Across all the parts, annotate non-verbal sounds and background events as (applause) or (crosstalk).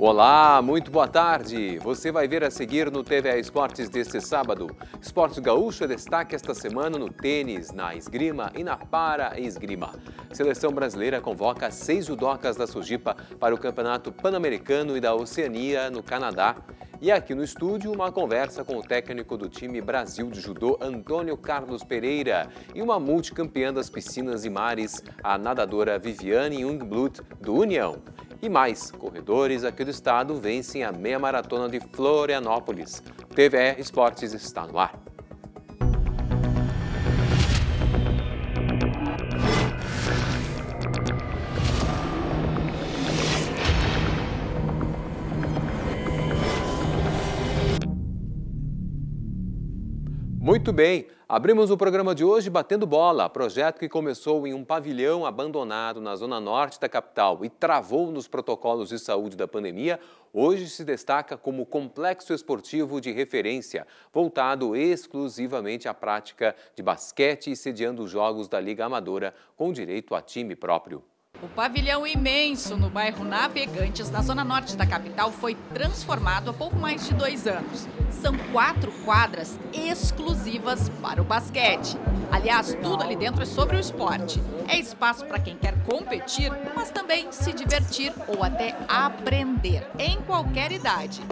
Olá, muito boa tarde. Você vai ver a seguir no TVA Esportes deste sábado. Esportes Gaúcho é destaque esta semana no tênis, na esgrima e na para-esgrima. Seleção brasileira convoca seis judocas da Sujipa para o Campeonato Pan-Americano e da Oceania, no Canadá. E aqui no estúdio, uma conversa com o técnico do time Brasil de Judô, Antônio Carlos Pereira, e uma multicampeã das piscinas e mares, a nadadora Viviane Jungblut, do União. E mais, corredores aqui do estado vencem a meia maratona de Florianópolis. TVE Esportes está no ar. Muito bem. Abrimos o programa de hoje batendo bola, projeto que começou em um pavilhão abandonado na zona norte da capital e travou nos protocolos de saúde da pandemia, hoje se destaca como complexo esportivo de referência, voltado exclusivamente à prática de basquete e sediando os jogos da Liga Amadora com direito a time próprio. O pavilhão imenso no bairro Navegantes, na zona norte da capital, foi transformado há pouco mais de dois anos. São quatro quadras exclusivas para o basquete. Aliás, tudo ali dentro é sobre o esporte. É espaço para quem quer competir, mas também se divertir ou até aprender, em qualquer idade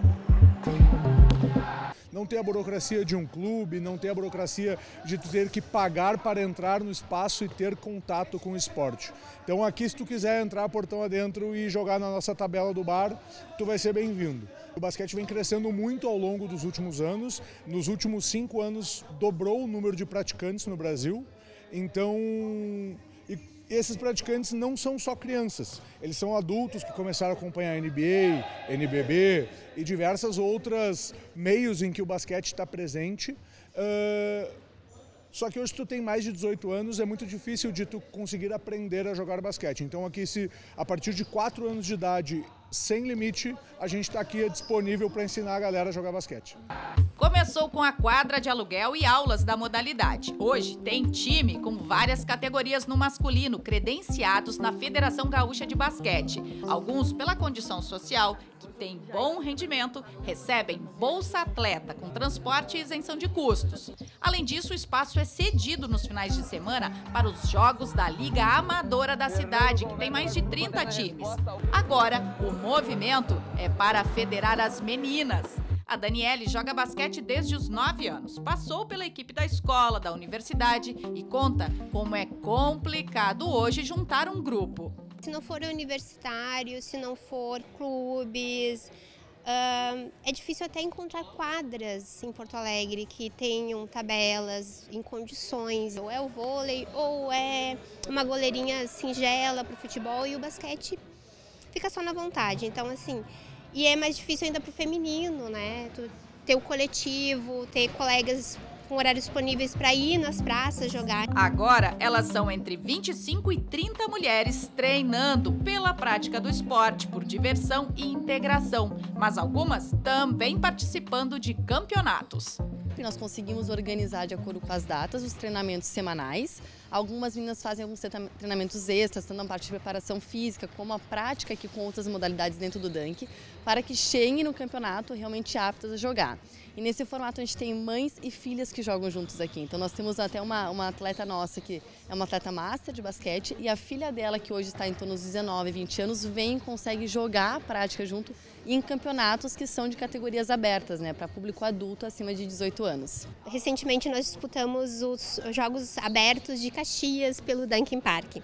não ter a burocracia de um clube, não ter a burocracia de ter que pagar para entrar no espaço e ter contato com o esporte. Então aqui se tu quiser entrar portão adentro e jogar na nossa tabela do bar, tu vai ser bem-vindo. O basquete vem crescendo muito ao longo dos últimos anos. Nos últimos cinco anos dobrou o número de praticantes no Brasil. Então esses praticantes não são só crianças, eles são adultos que começaram a acompanhar NBA, NBB e diversas outras meios em que o basquete está presente. Uh... Só que hoje tu tem mais de 18 anos, é muito difícil de tu conseguir aprender a jogar basquete. Então aqui se a partir de 4 anos de idade sem limite. A gente está aqui disponível para ensinar a galera a jogar basquete. Começou com a quadra de aluguel e aulas da modalidade. Hoje tem time com várias categorias no masculino credenciados na Federação Gaúcha de Basquete, alguns pela condição social têm bom rendimento recebem Bolsa Atleta, com transporte e isenção de custos. Além disso, o espaço é cedido nos finais de semana para os jogos da Liga Amadora da cidade, que tem mais de 30 times. Agora, o movimento é para federar as meninas. A Daniele joga basquete desde os 9 anos, passou pela equipe da escola, da universidade e conta como é complicado hoje juntar um grupo. Se não for universitário, se não for clubes, Uh, é difícil até encontrar quadras em Porto Alegre que tenham tabelas em condições. Ou é o vôlei, ou é uma goleirinha singela para o futebol e o basquete fica só na vontade. Então, assim, e é mais difícil ainda para o feminino, né? ter o coletivo, ter colegas com horários disponíveis para ir nas praças jogar. Agora, elas são entre 25 e 30 mulheres treinando pela prática do esporte, por diversão e integração, mas algumas também participando de campeonatos. Nós conseguimos organizar de acordo com as datas os treinamentos semanais. Algumas meninas fazem alguns treinamentos extras, tanto na parte de preparação física como a prática que com outras modalidades dentro do Dunk, para que cheguem no campeonato realmente aptas a jogar. E nesse formato a gente tem mães e filhas que jogam juntos aqui. Então nós temos até uma, uma atleta nossa que é uma atleta master de basquete e a filha dela, que hoje está em torno dos 19, 20 anos, vem e consegue jogar a prática junto em campeonatos que são de categorias abertas, né, para público adulto acima de 18 anos. Recentemente nós disputamos os jogos abertos de Caxias pelo Dunkin' Park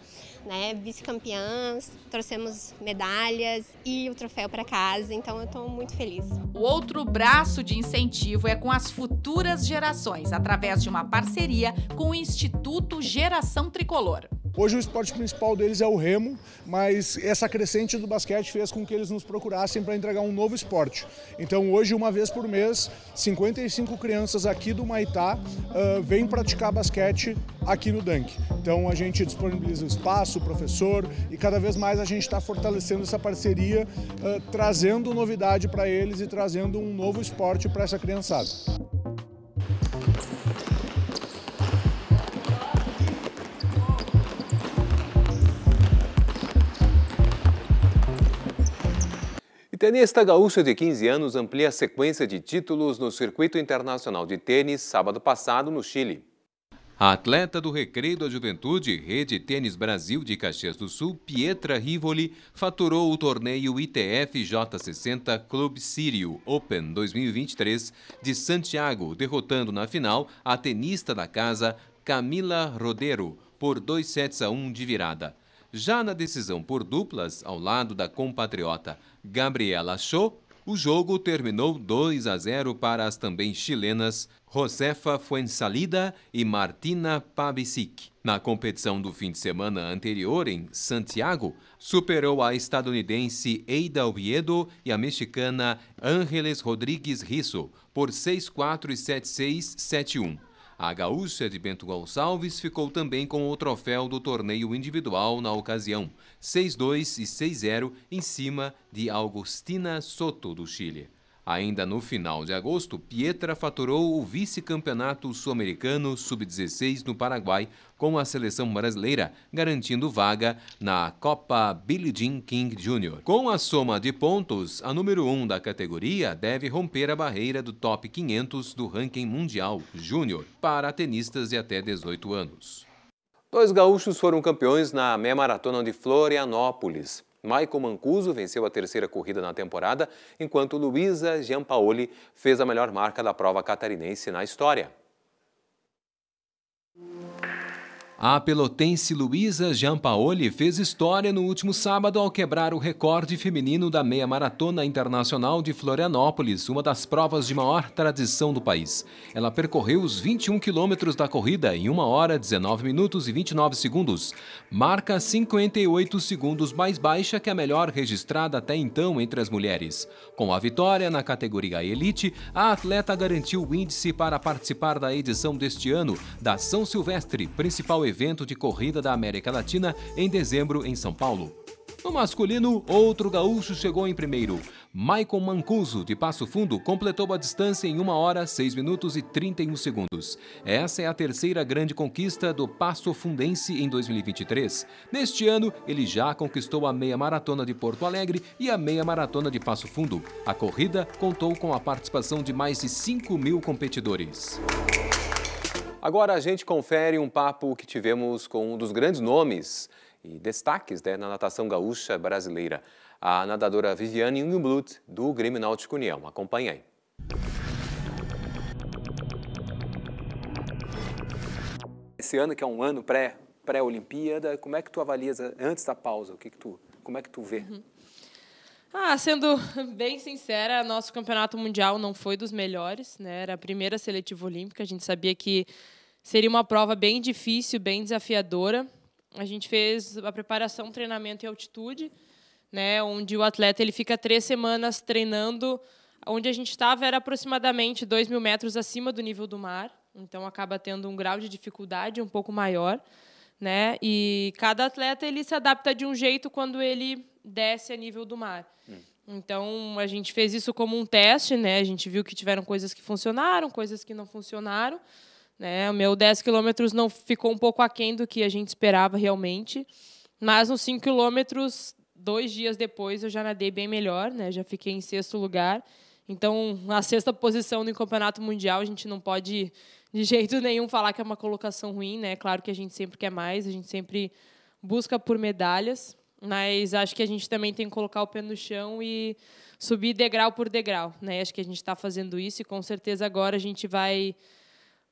né? Vice-campeãs, trouxemos medalhas e o troféu para casa, então eu estou muito feliz. O outro braço de incentivo é com as futuras gerações, através de uma parceria com o Instituto Geração Tricolor. Hoje o esporte principal deles é o remo, mas essa crescente do basquete fez com que eles nos procurassem para entregar um novo esporte. Então hoje, uma vez por mês, 55 crianças aqui do Maitá uh, vêm praticar basquete aqui no Dunk. Então a gente disponibiliza o espaço, o professor e cada vez mais a gente está fortalecendo essa parceria, uh, trazendo novidade para eles e trazendo um novo esporte para essa criançada. Tenista gaúcho de 15 anos amplia a sequência de títulos no circuito internacional de tênis sábado passado no Chile. A atleta do Recreio da Juventude, Rede Tênis Brasil de Caxias do Sul, Pietra Rivoli, faturou o torneio ITF J60 Club Sírio Open 2023 de Santiago, derrotando na final a tenista da casa Camila Rodero por 2 sets a 1 de virada. Já na decisão por duplas, ao lado da compatriota Gabriela Show, o jogo terminou 2 a 0 para as também chilenas Josefa Fuensalida e Martina Pavicic. Na competição do fim de semana anterior, em Santiago, superou a estadunidense Eida Oviedo e a mexicana Ángeles Rodrigues Risso por 6-4 e 7-6, 7-1. A gaúcha de Bento Gonçalves ficou também com o troféu do torneio individual na ocasião, 6-2 e 6-0 em cima de Augustina Soto, do Chile. Ainda no final de agosto, Pietra faturou o vice-campeonato sul-americano sub-16 no Paraguai com a seleção brasileira, garantindo vaga na Copa Billie Jean King Jr. Com a soma de pontos, a número 1 um da categoria deve romper a barreira do top 500 do ranking mundial júnior para tenistas de até 18 anos. Dois gaúchos foram campeões na meia maratona de Florianópolis. Michael Mancuso venceu a terceira corrida na temporada, enquanto Luisa Giampaoli fez a melhor marca da prova catarinense na história. A pelotense Luísa Giampaoli fez história no último sábado ao quebrar o recorde feminino da meia maratona internacional de Florianópolis, uma das provas de maior tradição do país. Ela percorreu os 21 quilômetros da corrida em 1 hora 19 minutos e 29 segundos, marca 58 segundos mais baixa que a melhor registrada até então entre as mulheres. Com a vitória na categoria Elite, a atleta garantiu o índice para participar da edição deste ano da São Silvestre, principal evento evento de corrida da América Latina em dezembro em São Paulo. No masculino, outro gaúcho chegou em primeiro. Maicon Mancuso, de Passo Fundo, completou a distância em 1 hora, 6 minutos e 31 segundos. Essa é a terceira grande conquista do Passo Fundense em 2023. Neste ano, ele já conquistou a meia maratona de Porto Alegre e a meia maratona de Passo Fundo. A corrida contou com a participação de mais de 5 mil competidores. Agora a gente confere um papo que tivemos com um dos grandes nomes e destaques né, na natação gaúcha brasileira, a nadadora Viviane Jungblut, do Grêmio Náutico União. Acompanhe aí. Esse ano, que é um ano pré-Olimpíada, pré como é que tu avalias antes da pausa? O que, que tu, como é que tu vê? Uhum. Ah, sendo (laughs) bem sincera, nosso campeonato mundial não foi dos melhores, né? Era a primeira seletiva olímpica, a gente sabia que seria uma prova bem difícil, bem desafiadora. A gente fez a preparação, treinamento e altitude, né? Onde o atleta ele fica três semanas treinando. Onde a gente estava era aproximadamente 2 mil metros acima do nível do mar, então acaba tendo um grau de dificuldade um pouco maior, né? E cada atleta ele se adapta de um jeito quando ele desce a nível do mar. Hum. Então, a gente fez isso como um teste, né? A gente viu que tiveram coisas que funcionaram, coisas que não funcionaram. Né? O meu 10 quilômetros não ficou um pouco aquém do que a gente esperava realmente. Mas nos 5 quilômetros, dois dias depois, eu já nadei bem melhor, né? Já fiquei em sexto lugar. Então, na sexta posição no Campeonato Mundial, a gente não pode de jeito nenhum falar que é uma colocação ruim, né? Claro que a gente sempre quer mais, a gente sempre busca por medalhas, mas acho que a gente também tem que colocar o pé no chão e subir degrau por degrau, né? Acho que a gente está fazendo isso e com certeza agora a gente vai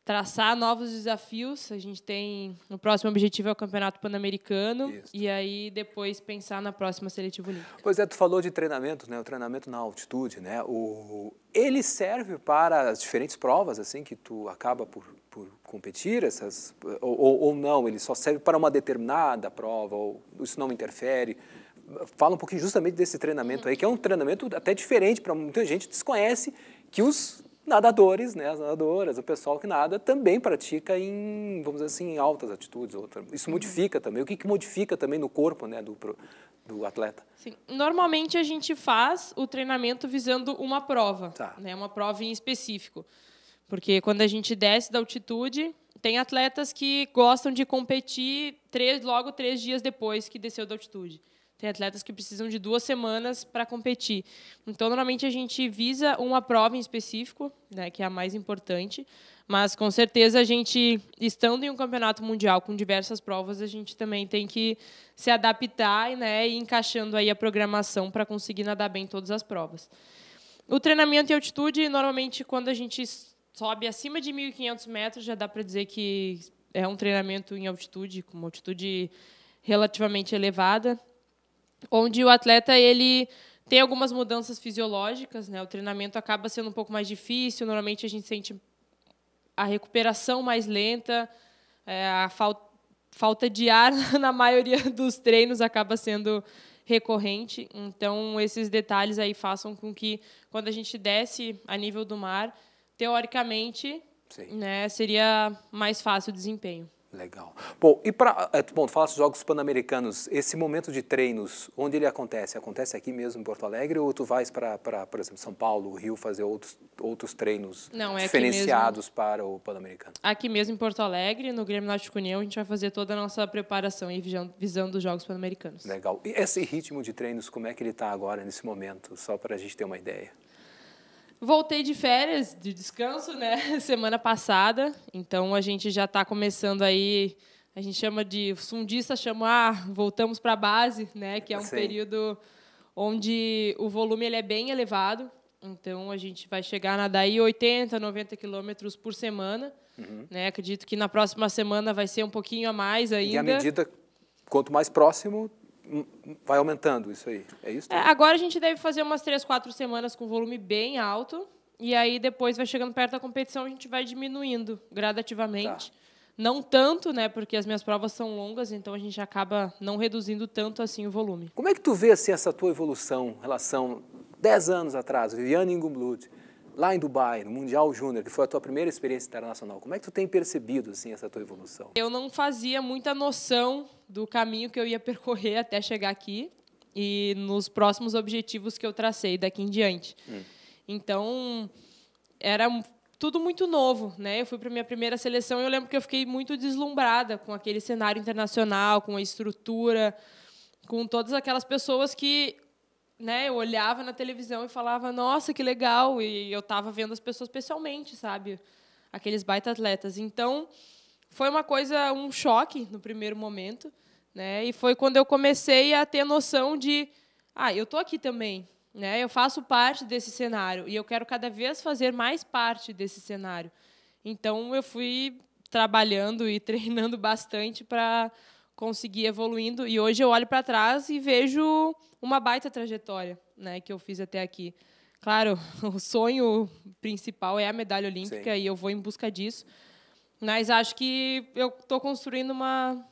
traçar novos desafios. A gente tem o próximo objetivo é o Campeonato Pan-Americano e aí depois pensar na próxima seletiva olímpica. Pois é, tu falou de treinamento, né? O treinamento na altitude, né? O ele serve para as diferentes provas assim que tu acaba por, por competir essas ou, ou não? Ele só serve para uma determinada prova ou isso não interfere? Fala um pouquinho justamente desse treinamento uhum. aí, que é um treinamento até diferente para muita gente desconhece que os nadadores, né, as nadadoras, o pessoal que nada, também pratica em, vamos dizer assim, em altas atitudes. Outra. Isso uhum. modifica também. O que, que modifica também no corpo né, do, do atleta? Sim. Normalmente a gente faz o treinamento visando uma prova, tá. né, uma prova em específico. Porque quando a gente desce da altitude, tem atletas que gostam de competir três, logo três dias depois que desceu da altitude. Tem atletas que precisam de duas semanas para competir. Então, normalmente a gente visa uma prova em específico, né, que é a mais importante, mas com certeza a gente, estando em um campeonato mundial com diversas provas, a gente também tem que se adaptar né, ir encaixando aí a programação para conseguir nadar bem todas as provas. O treinamento em altitude, normalmente, quando a gente sobe acima de 1.500 metros, já dá para dizer que é um treinamento em altitude, com uma altitude relativamente elevada onde o atleta ele tem algumas mudanças fisiológicas, né? O treinamento acaba sendo um pouco mais difícil. Normalmente a gente sente a recuperação mais lenta, é, a falta de ar (laughs) na maioria dos treinos acaba sendo recorrente. Então esses detalhes aí façam com que quando a gente desce a nível do mar, teoricamente, Sim. né, seria mais fácil o desempenho. Legal. Bom, e para é, bom, fala dos Jogos Pan-Americanos, esse momento de treinos, onde ele acontece? Acontece aqui mesmo em Porto Alegre ou tu vais para, por exemplo, São Paulo, Rio, fazer outros, outros treinos Não, é diferenciados para o Pan-Americano? Aqui mesmo em Porto Alegre, no Grêmio Náutico União, a gente vai fazer toda a nossa preparação e visando os Jogos Pan-Americanos. Legal. E esse ritmo de treinos, como é que ele está agora, nesse momento? Só para a gente ter uma ideia. Voltei de férias, de descanso, né? (laughs) Semana passada. Então a gente já está começando aí. A gente chama de os chama ah, voltamos para a base, né? Que é um Sim. período onde o volume ele é bem elevado. Então a gente vai chegar a nadar 80, 90 quilômetros por semana. Uhum. Né? Acredito que na próxima semana vai ser um pouquinho a mais ainda. E à medida quanto mais próximo, vai aumentando isso aí. É isso? É, agora a gente deve fazer umas três, quatro semanas com volume bem alto. E aí depois vai chegando perto da competição, a gente vai diminuindo gradativamente. Tá. Não tanto, né? Porque as minhas provas são longas, então a gente acaba não reduzindo tanto assim o volume. Como é que tu vê assim, essa tua evolução em relação 10 anos atrás, Viviane Ingumblut, lá em Dubai, no Mundial Júnior, que foi a tua primeira experiência internacional? Como é que tu tem percebido assim essa tua evolução? Eu não fazia muita noção do caminho que eu ia percorrer até chegar aqui e nos próximos objetivos que eu tracei daqui em diante. Hum. Então, era tudo muito novo, né? Eu fui para minha primeira seleção e eu lembro que eu fiquei muito deslumbrada com aquele cenário internacional, com a estrutura, com todas aquelas pessoas que, né, eu olhava na televisão e falava: "Nossa, que legal!" E eu estava vendo as pessoas pessoalmente, sabe? Aqueles baita atletas. Então, foi uma coisa, um choque no primeiro momento, né? E foi quando eu comecei a ter noção de, ah, eu tô aqui também, né? Eu faço parte desse cenário e eu quero cada vez fazer mais parte desse cenário. Então eu fui trabalhando e (laughs) treinando bastante para conseguir evoluindo e hoje eu olho para trás e vejo uma baita trajetória, né, que eu fiz até aqui. Claro, (laughs) o sonho principal é a medalha olímpica Sim. e eu vou em busca disso mas acho que eu estou construindo uma,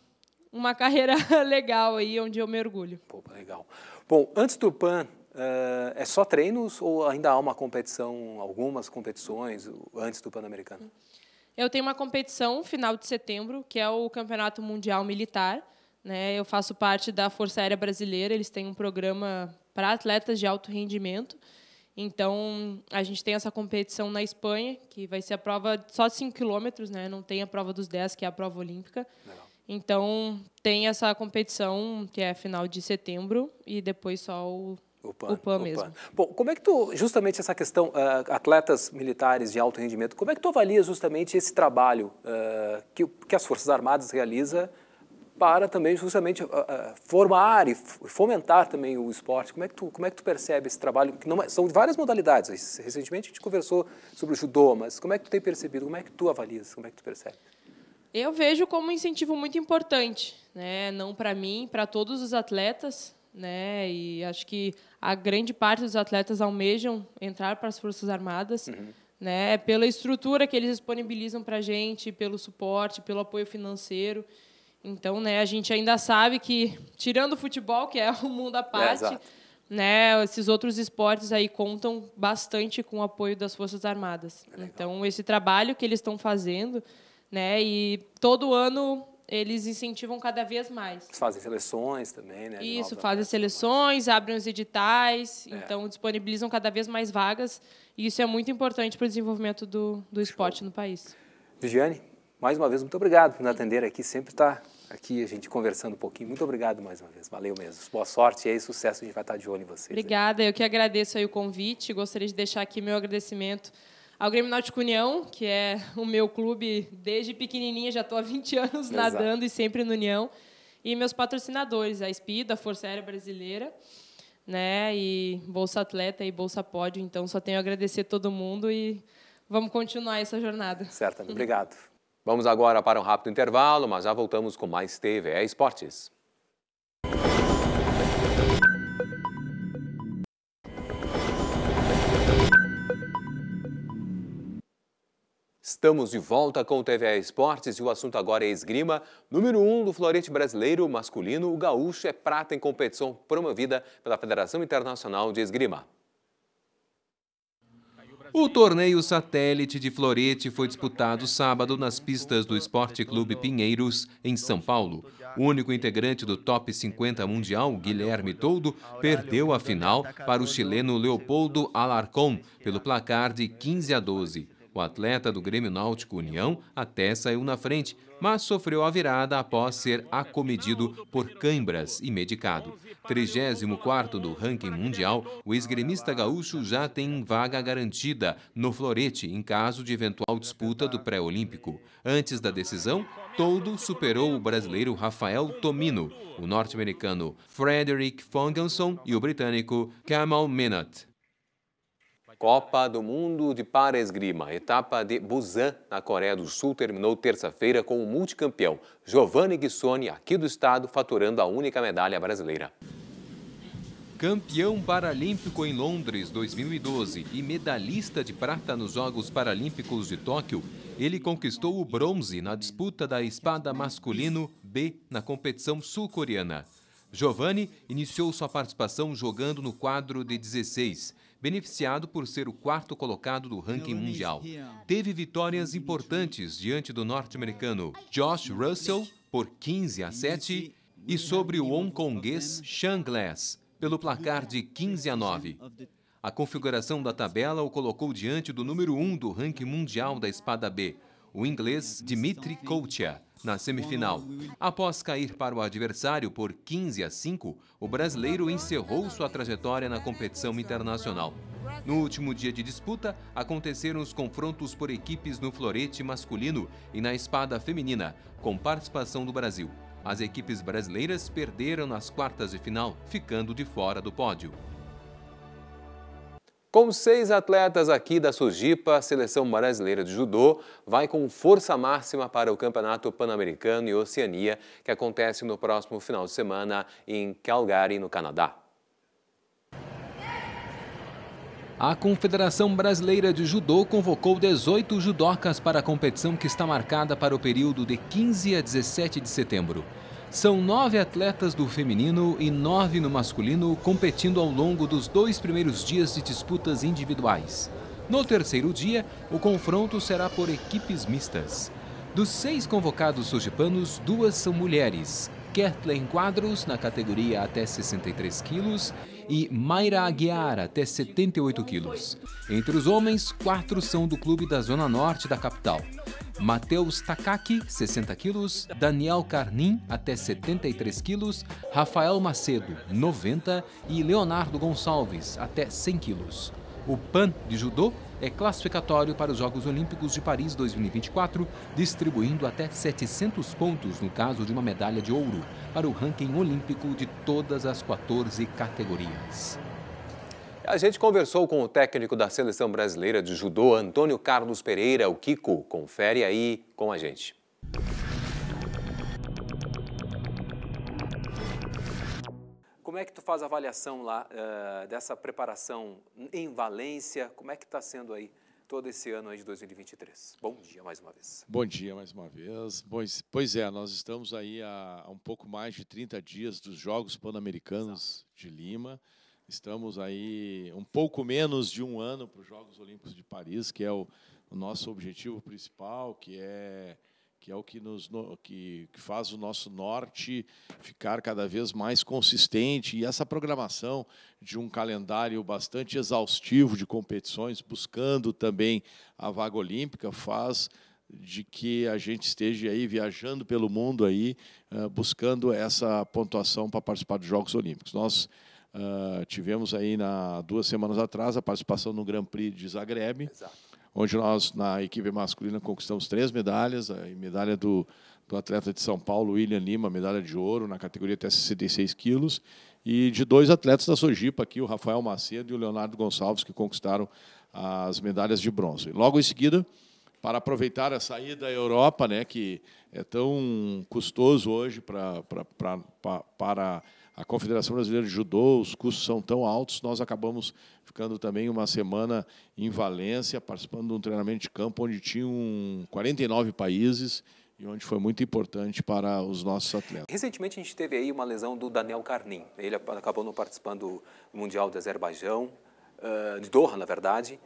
uma carreira (laughs) legal aí, onde eu mergulho. Pô, legal. Bom, antes do PAN, eh, é só treinos ou ainda há uma competição, algumas competições antes do Pan-Americano? Eu tenho uma competição final de setembro, que é o Campeonato Mundial Militar. Né? Eu faço parte da Força Aérea Brasileira, eles têm um programa para atletas de alto rendimento. Então, a gente tem essa competição na Espanha, que vai ser a prova só de 5 quilômetros, né? Não tem a prova dos 10, que é a prova olímpica. Então, tem essa competição que é final de setembro e depois só o o PAN, o PAN mesmo. O PAN. Bom, como é que tu, justamente essa questão, uh, atletas militares de alto rendimento, como é que tu avalia justamente esse trabalho uh, que, que as Forças Armadas realiza para também justamente ah, ah, formar e fomentar também o esporte. Como é que tu, como é que tu percebe esse trabalho? Que não é, são várias modalidades. Recentemente a gente conversou sobre o judô, mas como é que tu tem percebido? Como é que tu avalias? Como é que tu percebe? Eu vejo como um incentivo muito importante, né? Não para mim, para todos os atletas, né? E acho que a grande parte dos atletas almejam entrar para as forças armadas. Uhum. Né, pela estrutura que eles disponibilizam para a gente, pelo suporte, pelo apoio financeiro. Então, né, a gente ainda sabe que, tirando o futebol, que é (laughs) o mundo à é, parte, é, né, esses outros esportes aí contam bastante com o apoio das Forças Armadas. É então, esse trabalho que eles estão fazendo, né, e todo ano eles incentivam cada vez mais. Fazem seleções também, né? Isso, fazem seleções, abrem os editais, é. então disponibilizam cada vez mais vagas, e isso é muito importante para o desenvolvimento do, do esporte no país. Viviane? Mais uma vez, muito obrigado por nos atender aqui, sempre está aqui a gente conversando um pouquinho. Muito obrigado mais uma vez. Valeu mesmo. Boa sorte e aí, sucesso. A gente vai estar de olho em vocês. Obrigada. Aí. Eu que agradeço aí o convite. Gostaria de deixar aqui meu agradecimento ao Grêmio Náutico União, que é o meu clube desde pequenininha, já estou há 20 anos Exato. nadando e sempre no União. E meus patrocinadores, a SPID, a Força Aérea Brasileira, né, e Bolsa Atleta e Bolsa Pódio. Então, só tenho a agradecer a todo mundo e vamos continuar essa jornada. Certo, obrigado. (laughs) Vamos agora para um rápido intervalo, mas já voltamos com mais TVE Esportes. Estamos de volta com o TVE Esportes e o assunto agora é esgrima. Número 1 um do florete brasileiro masculino, o gaúcho é prata em competição promovida pela Federação Internacional de Esgrima. O torneio satélite de florete foi disputado sábado nas pistas do Esporte Clube Pinheiros, em São Paulo. O único integrante do top 50 mundial, Guilherme Toldo, perdeu a final para o chileno Leopoldo Alarcón, pelo placar de 15 a 12. O atleta do Grêmio Náutico União até saiu na frente, mas sofreu a virada após ser acomedido por cãibras e medicado. 34 do ranking mundial, o esgremista gaúcho já tem vaga garantida no florete em caso de eventual disputa do pré-olímpico. Antes da decisão, todo superou o brasileiro Rafael Tomino, o norte-americano Frederick Fonganson e o britânico Kamal Minot. Copa do Mundo de para esgrima, etapa de Busan, na Coreia do Sul, terminou terça-feira com o multicampeão Giovanni Ghisoni, aqui do estado, faturando a única medalha brasileira. Campeão paralímpico em Londres 2012 e medalhista de prata nos Jogos Paralímpicos de Tóquio, ele conquistou o bronze na disputa da espada masculino B na competição sul-coreana. Giovanni iniciou sua participação jogando no quadro de 16 beneficiado por ser o quarto colocado do ranking mundial. Teve vitórias importantes diante do norte-americano Josh Russell, por 15 a 7, e sobre o hongkonguês Sean Glass, pelo placar de 15 a 9. A configuração da tabela o colocou diante do número 1 um do ranking mundial da espada B, o inglês Dimitri Koutia, na semifinal. Após cair para o adversário por 15 a 5, o brasileiro encerrou sua trajetória na competição internacional. No último dia de disputa, aconteceram os confrontos por equipes no florete masculino e na espada feminina, com participação do Brasil. As equipes brasileiras perderam nas quartas de final, ficando de fora do pódio. Com seis atletas aqui da Sujipa, a seleção brasileira de judô vai com força máxima para o Campeonato Pan-Americano e Oceania, que acontece no próximo final de semana em Calgary, no Canadá. A Confederação Brasileira de Judô convocou 18 judocas para a competição que está marcada para o período de 15 a 17 de setembro. São nove atletas do feminino e nove no masculino competindo ao longo dos dois primeiros dias de disputas individuais. No terceiro dia, o confronto será por equipes mistas. Dos seis convocados sul-panos, duas são mulheres. Kertlen Quadros, na categoria até 63 quilos, e Mayra Aguiar, até 78 quilos. Entre os homens, quatro são do clube da Zona Norte da capital. Matheus Takaki, 60 quilos, Daniel Carnim, até 73 quilos, Rafael Macedo, 90 e Leonardo Gonçalves, até 100 quilos. O PAN de judô é classificatório para os Jogos Olímpicos de Paris 2024, distribuindo até 700 pontos no caso de uma medalha de ouro para o ranking olímpico de todas as 14 categorias. A gente conversou com o técnico da seleção brasileira de judô, Antônio Carlos Pereira, o Kiko. Confere aí com a gente. é que tu faz a avaliação lá uh, dessa preparação em Valência? Como é que está sendo aí todo esse ano aí de 2023? Bom dia mais uma vez. Bom dia mais uma vez. Pois, pois é, nós estamos aí há, um pouco mais de 30 dias dos Jogos Pan-Americanos de Lima. Estamos aí um pouco menos de um ano para os Jogos Olímpicos de Paris, que é o, o nosso objetivo principal, que é que é o que, nos, que, que faz o nosso norte ficar cada vez mais consistente. E essa programação de um calendário bastante exaustivo de competições, buscando também a vaga olímpica, faz de que a gente esteja aí viajando pelo mundo aí eh, buscando essa pontuação para participar dos Jogos Olímpicos. Nós Uh, tivemos aí na duas semanas atrás a participação no Grand Prix de Zagreb. Exato onde nós, na equipe masculina, conquistamos três medalhas, a medalha do, do atleta de São Paulo, William Lima, medalha de ouro, na categoria até 66 quilos, e de dois atletas da Sojipa aqui, o Rafael Macedo e o Leonardo Gonçalves, que conquistaram as medalhas de bronze. Logo em seguida, para aproveitar a saída da Europa, né, que é tão custoso hoje para, para, para a Confederação Brasileira de Judô, os custos são tão altos, nós acabamos ficando também uma semana em Valência, participando de um treinamento de campo onde tinham 49 países e onde foi muito importante para os nossos atletas. Recentemente a gente teve aí uma lesão do Daniel Carnim, ele acabou não participando do Mundial do Azerbaijão, de Doha, na verdade,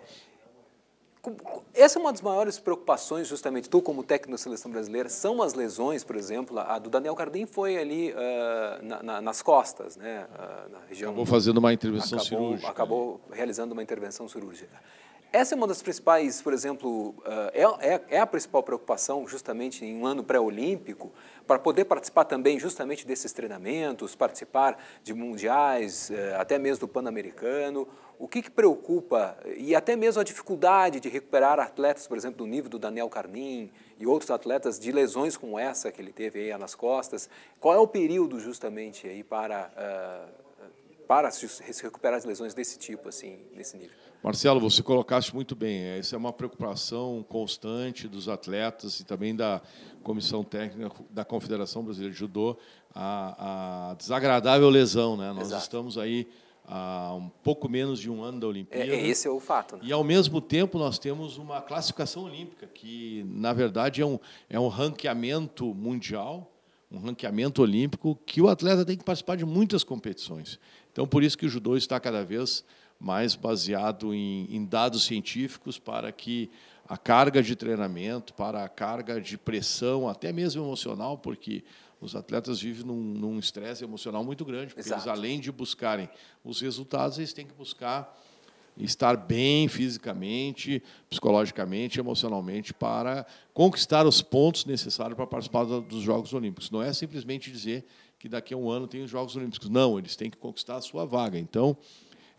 essa é uma das maiores preocupações, justamente, tu como técnico da seleção brasileira, são as lesões, por exemplo, a do Daniel Cardim foi ali uh, na, na, nas costas, né, uh, na região... Acabou fazendo uma intervenção acabou, cirúrgica. Né? Acabou realizando uma intervenção cirúrgica. Essa é uma das principais, por exemplo, ah, é, é, é, a principal preocupação justamente em um ano pré-olímpico, para poder participar também justamente desses treinamentos, participar de mundiais, eh, até mesmo do Pan-Americano. O que, que preocupa, e até mesmo a dificuldade de recuperar atletas, por exemplo, do nível do Daniel Carnim e outros atletas de lesões como essa que ele teve aí nas costas, qual é o período justamente aí para, ah, para se recuperar de lesões desse tipo, assim, desse nível? Marcelo, você colocaste muito bem. Essa é, é uma preocupação constante dos atletas e também da comissão técnica da Confederação Brasileira de Judô, a, a desagradável lesão. Né? Nós Exato. estamos aí há um pouco menos de um ano da é, Olimpíada. É, esse é o fato. Né? E, ao mesmo tempo, nós temos uma classificação olímpica, que, na verdade, é um, é um ranqueamento mundial, um ranqueamento olímpico, que o atleta tem que participar de muitas competições. Então, por isso que o judô está cada vez mas baseado em, em dados científicos para que a carga de treinamento, para a carga de pressão, até mesmo emocional, porque os atletas vivem num estresse emocional muito grande, porque Exato. eles, além de buscarem os resultados, eles têm que buscar estar bem fisicamente, psicologicamente, emocionalmente para conquistar os pontos necessários para participar dos Jogos Olímpicos. Não é simplesmente dizer que daqui a um ano tem os Jogos Olímpicos. Não, eles têm que conquistar a sua vaga. Então,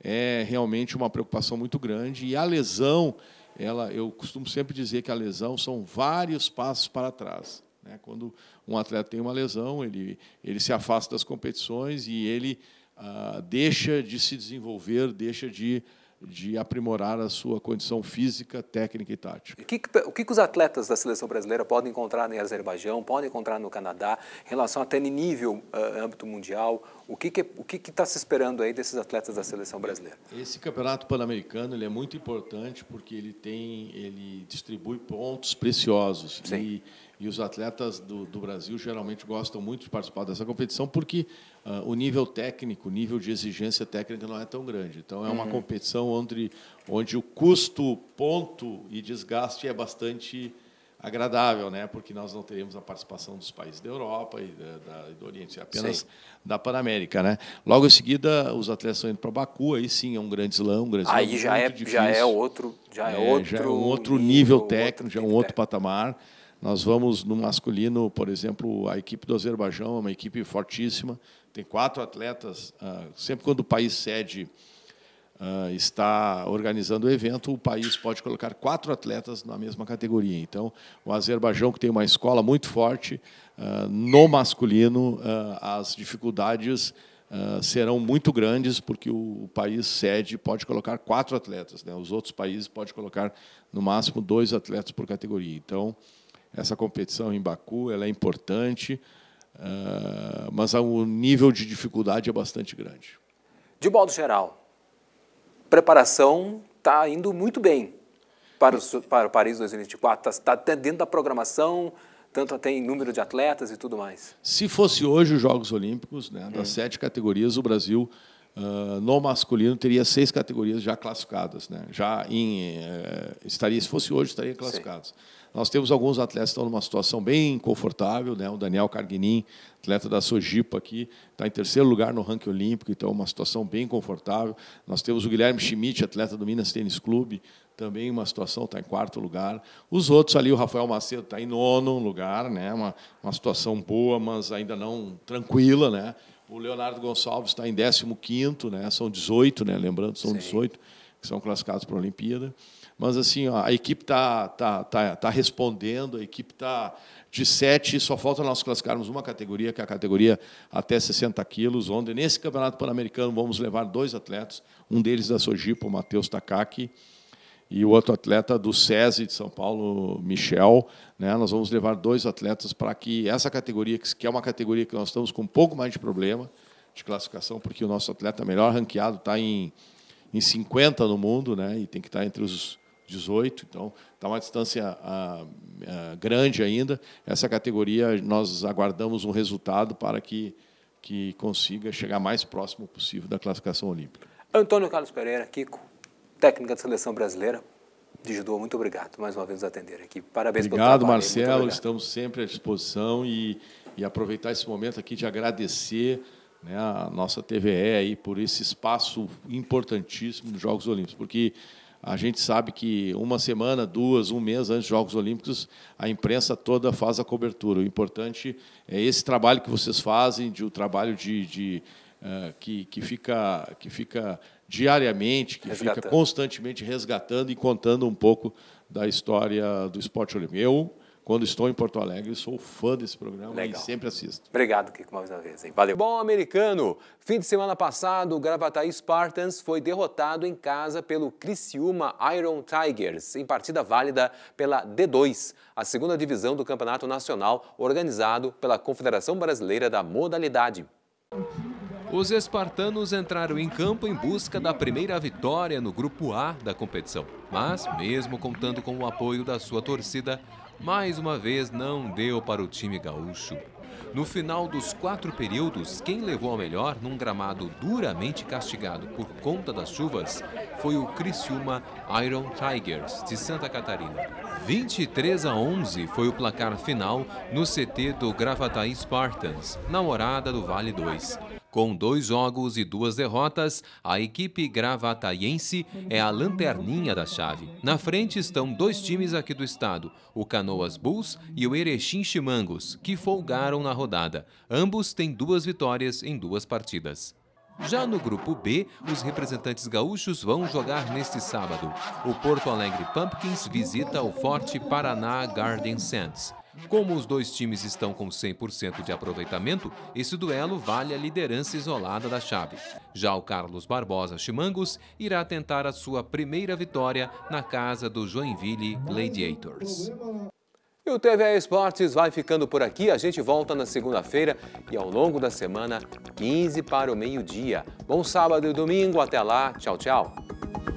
é realmente uma preocupação muito grande. E a lesão, ela, eu costumo sempre dizer que a lesão são vários passos para trás. Né? Quando um atleta tem uma lesão, ele, ele se afasta das competições e ele ah, deixa de se desenvolver, deixa de, de aprimorar a sua condição física, técnica e tática. O que, o que os atletas da seleção brasileira podem encontrar no Azerbaijão, podem encontrar no Canadá, em relação até em nível ah, âmbito mundial, o que está que, que tá se esperando aí desses atletas da seleção brasileira? Esse campeonato pan-americano é muito importante porque ele tem, ele distribui pontos preciosos e, e os atletas do, do, Brasil geralmente gostam muito de participar dessa competição porque uh, o nível técnico, o nível de exigência técnica não é tão grande. Então é uma uhum. competição onde onde o custo, ponto e desgaste é bastante agradável, né? porque nós não teríamos a participação dos países da Europa e, da, da, e do Oriente, é apenas sim. da Panamérica. Né? Logo em seguida, os atletas estão indo para Baku, aí sim é um grande slam, um grande Aí slam, já, é, já é outro já é, é outro, já é um outro nível, nível técnico, outro já é um outro técnico. patamar. Nós vamos no masculino, por exemplo, a equipe do Azerbaijão é uma equipe fortíssima, tem quatro atletas. Ah, sempre quando o país cede uh, está organizando o evento, o país pode colocar quatro atletas na mesma categoria. Então, o Azerbaijão, que tem uma escola muito forte, uh, no masculino, uh, as dificuldades serão muito grandes, porque o, o, país sede pode colocar quatro atletas. Né? Os outros países podem colocar, no máximo, dois atletas por categoria. Então, essa competição em Baku ela é importante, mas o nível de dificuldade é bastante grande. De modo geral, preparação está indo muito bem para, o, para Paris 2024. Está tá até tá dentro da programação, tanto até em número de atletas e tudo mais. Se fosse hoje os Jogos Olímpicos, né, das hum. sete categorias, o Brasil Uh, no masculino teria seis categorias já classificadas, né? Já em, eh, estaria, se fosse hoje, estaria classificados. Sim. Nós temos alguns atletas que estão numa situação bem confortável, né? O Daniel Carguinin, atleta da Sojipa aqui, está em terceiro lugar no ranking olímpico, então uma situação bem confortável. Nós temos o Guilherme Schmidt, atleta do Minas Tênis Clube, também uma situação está em quarto lugar. Os outros ali, o Rafael Macedo está em nono lugar, né? Uma, uma situação boa, mas ainda não tranquila, né? O Leonardo Gonçalves está em 15 quinto, né? São 18, né? Lembrando, são Sim. 18 que são classificados para a Olimpíada mas assim, ó, a equipe está tá, tá, tá respondendo, a equipe está de sete, só falta nós classificarmos uma categoria, que é a categoria até 60 quilos, onde nesse Campeonato Pan-Americano vamos levar dois atletas, um deles da Sojipo o Matheus Takaki, e o outro atleta do SESI de São Paulo, Michel. Né? Nós vamos levar dois atletas para que essa categoria, que é uma categoria que nós estamos com um pouco mais de problema de classificação, porque o nosso atleta melhor ranqueado está em, em 50 no mundo, né? e tem que estar tá entre os 18, então está uma distância a, ah, a, ah, grande ainda. Essa categoria nós aguardamos um resultado para que, que consiga chegar mais próximo possível da classificação olímpica. Antônio Carlos Pereira, Kiko, técnica da seleção brasileira de judô, muito obrigado mais uma vez nos atender aqui. Parabéns obrigado, pelo trabalho. Marcelo, obrigado, Marcelo, estamos sempre à disposição e, e aproveitar esse momento aqui de agradecer né, a nossa TVE aí por esse espaço importantíssimo dos Jogos Olímpicos, porque a gente sabe que uma semana, duas, um mês antes dos Jogos Olímpicos, a imprensa toda faz a cobertura. O importante é esse trabalho que vocês fazem, de o um trabalho de, de uh, que, que fica que fica diariamente, que resgatando. fica constantemente resgatando e contando um pouco da história do esporte olímpico. Eu quando estou em Porto Alegre. sou fã desse programa Legal. e sempre assisto. Obrigado, Kiko, mais uma vez. Hein? Valeu. Bom, americano, fim de semana passado, o Gravataí Spartans foi derrotado em casa pelo Criciúma Iron Tigers, em partida válida pela D2, a segunda divisão do Campeonato Nacional, organizado pela Confederação Brasileira da Modalidade. Os espartanos entraram em campo em busca da primeira vitória no grupo A da competição. Mas, mesmo contando com o apoio da sua torcida, mais uma vez não deu para o time gaúcho. No final dos quatro períodos, quem levou a melhor num gramado duramente castigado por conta das chuvas foi o Criciúma Iron Tigers, de Santa Catarina. 23 a 11 foi o placar final no CT do Gravataí Spartans, na morada do Vale 2. Com dois jogos e duas derrotas, a equipe gravataiense é a lanterninha da chave. Na frente estão dois times aqui do estado, o Canoas Bulls e o Erechim Chimangos, que folgaram na rodada. Ambos têm duas vitórias em duas partidas. Já no grupo B, os representantes gaúchos vão jogar neste sábado. O Porto Alegre Pumpkins visita o Forte Paraná Garden Sands. Como os dois times estão com 100% de aproveitamento, esse duelo vale a liderança isolada da chave. Já o Carlos Barbosa Chimangos irá tentar a sua primeira vitória na casa do Joinville Gladiators. E o TVA Esportes vai ficando por aqui. A gente volta na segunda-feira e ao longo da semana, 15 para o meio-dia. Bom sábado e domingo. Até lá. Tchau, tchau.